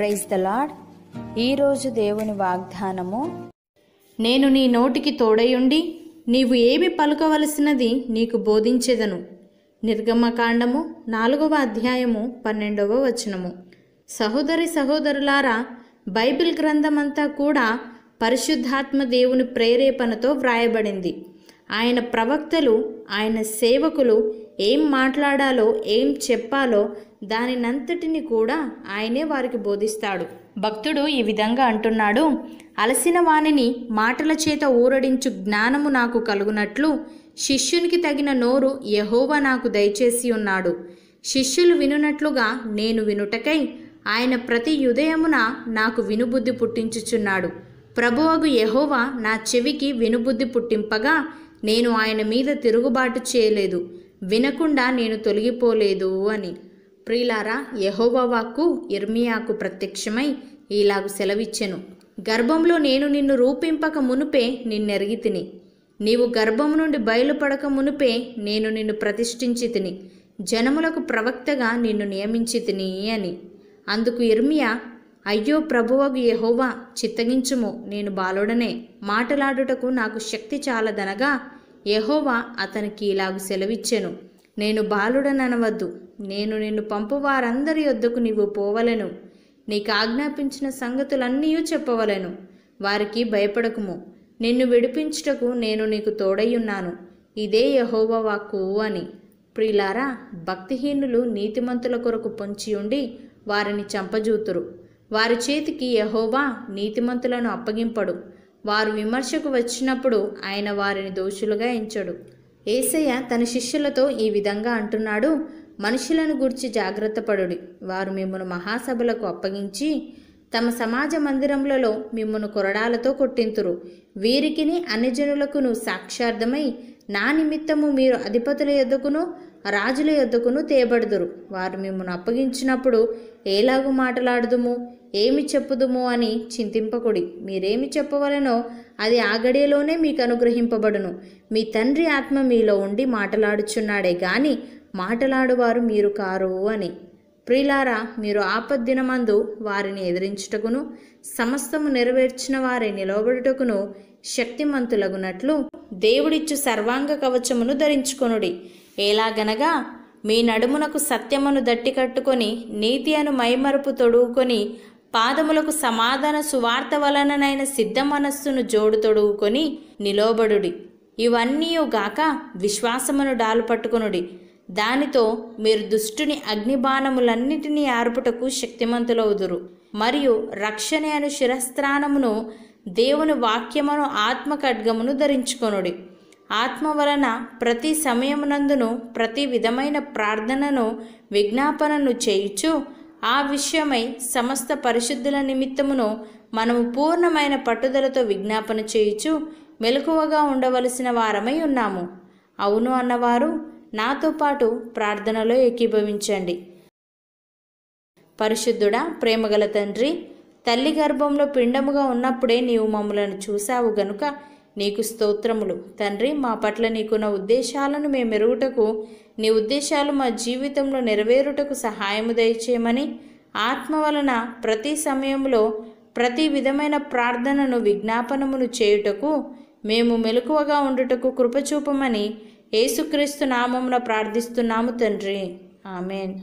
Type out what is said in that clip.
praise the lord ఈరోజు దేవుని వాగ్దానము నేను నీ నోటికి తోడయుండి నీవు ఏమి పలుకవలసినది నీకు బోధించెదను నిర్గమకాండము నాలుగవ అధ్యాయము పన్నెండవ వచనము సహోదరి సహోదరులారా బైబిల్ గ్రంథమంతా కూడా పరిశుద్ధాత్మ దేవుని ప్రేరేపణతో వ్రాయబడింది ఆయన ప్రవక్తలు ఆయన సేవకులు ఏం మాట్లాడాలో ఏం చెప్పాలో దానినంతటిని కూడా ఆయనే వారికి బోధిస్తాడు భక్తుడు ఈ విధంగా అంటున్నాడు అలసిన వాణిని మాటల చేత ఊరడించు జ్ఞానము నాకు కలుగునట్లు శిష్యునికి తగిన నోరు యహోవ నాకు దయచేసి ఉన్నాడు శిష్యులు వినునట్లుగా నేను వినుటకై ఆయన ప్రతి హృదయమున నాకు వినుబుద్ధి పుట్టించుచున్నాడు ప్రభువగు యహోవా నా చెవికి వినుబుద్ధి పుట్టింపగా నేను ఆయన మీద తిరుగుబాటు చేయలేదు వినకుండా నేను తొలగిపోలేదు అని ప్రియులారా యహోవాకు ఇర్మియాకు ప్రత్యక్షమై ఇలాగు సెలవిచ్చెను గర్భంలో నేను నిన్ను రూపింపక మునుపే నిన్నెరిగి తిని నీవు గర్భం నుండి బయలుపడక మునుపే నేను నిన్ను ప్రతిష్ఠించి తిని జనములకు ప్రవక్తగా నిన్ను నియమించి తిని అని అందుకు ఇర్మియా అయ్యో ప్రభువగు యహోవా చిత్తగించుము నేను బాలుడనే మాటలాడుటకు నాకు శక్తి చాలదనగా యహోవా అతనికి ఇలాగు సెలవిచ్చెను నేను బాలుడననవద్దు నేను నిన్ను పంపు వారందరి నీవు పోవలను నీకు ఆజ్ఞాపించిన సంగతులన్నీ చెప్పవలను వారికి భయపడకుము నిన్ను విడిపించుటకు నేను నీకు తోడయ్యున్నాను ఇదే యహోవ వాక్కు అని ప్రిలారా భక్తిహీనులు నీతిమంతుల కొరకు పొంచి ఉండి వారిని చంపజూతురు వారి చేతికి యహోవా నీతిమంతులను అప్పగింపడు వారు విమర్శకు వచ్చినప్పుడు ఆయన వారిని దోషులుగా ఎంచడు ఏసయ్య తన శిష్యులతో ఈ విధంగా అంటున్నాడు మనుషులను గూర్చి జాగ్రత్త వారు మిమ్మను మహాసభలకు అప్పగించి తమ సమాజ మందిరములలో మిమ్మను కొరడాలతో కొట్టింతురు వీరికిని అన్యజనులకును సాక్షార్థమై నా నిమిత్తము మీరు అధిపతుల ఎదుకును రాజుల యొద్దకును తేబడుదురు వారు మిమ్మను అప్పగించినప్పుడు ఏలాగు మాట్లాడదుము ఏమి చెప్పుదుము అని చింతింపకుడి మీరేమి చెప్పవలనో అది ఆ గడియలోనే మీకు అనుగ్రహింపబడును మీ తండ్రి ఆత్మ మీలో ఉండి మాటలాడుచున్నాడే గాని మాటలాడువారు మీరు కారు అని ప్రిలారా మీరు ఆపద్దినమందు వారిని ఎదిరించుటకును సమస్తము నెరవేర్చిన వారి నిలవబడుటకును శక్తిమంతులగునట్లు దేవుడిచ్చు సర్వాంగ కవచమును ధరించుకొనుడి ఎలాగనగా మీ నడుమునకు సత్యమును దట్టి కట్టుకొని నీతి అను మైమరుపు తొడుగుకొని పాదములకు సమాధాన సువార్త వలననైన సిద్ధ మనస్సును జోడు తొడుగుకొని నిలోబడుడి ఇవన్నీయుగాక విశ్వాసమును డాలు పట్టుకునుడి దానితో మీరు దుష్టుని అగ్నిబాణములన్నిటినీ ఆర్పుటకు శక్తిమంతులవుదురు మరియు రక్షణ అను శిరస్త్రాణమును దేవుని వాక్యమును ఆత్మ ఖడ్గమును ధరించుకొనుడి ఆత్మ వలన ప్రతి సమయమునందును ప్రతి విధమైన ప్రార్థనను విజ్ఞాపనను చేయుచు ఆ విషయమై సమస్త పరిశుద్ధుల నిమిత్తమును మనము పూర్ణమైన పట్టుదలతో విజ్ఞాపన చేయుచు మెలకువగా ఉండవలసిన వారమై ఉన్నాము అవును అన్నవారు నాతో పాటు ప్రార్థనలో ఏకీభవించండి పరిశుద్ధుడా ప్రేమగల తండ్రి తల్లి గర్భంలో పిండముగా ఉన్నప్పుడే నీవు మమ్మలను చూశావు గనుక నీకు స్తోత్రములు తండ్రి మా పట్ల నీకున్న ఉద్దేశాలను మేము ఎరుగుటకు నీ ఉద్దేశాలు మా జీవితంలో నెరవేరుటకు సహాయము దయచేయమని ఆత్మ వలన ప్రతి సమయంలో ప్రతి విధమైన ప్రార్థనను విజ్ఞాపనమును చేయుటకు మేము మెలకువగా ఉండుటకు కృపచూపమని ఏసుక్రీస్తు నామమున ప్రార్థిస్తున్నాము తండ్రి ఆమెన్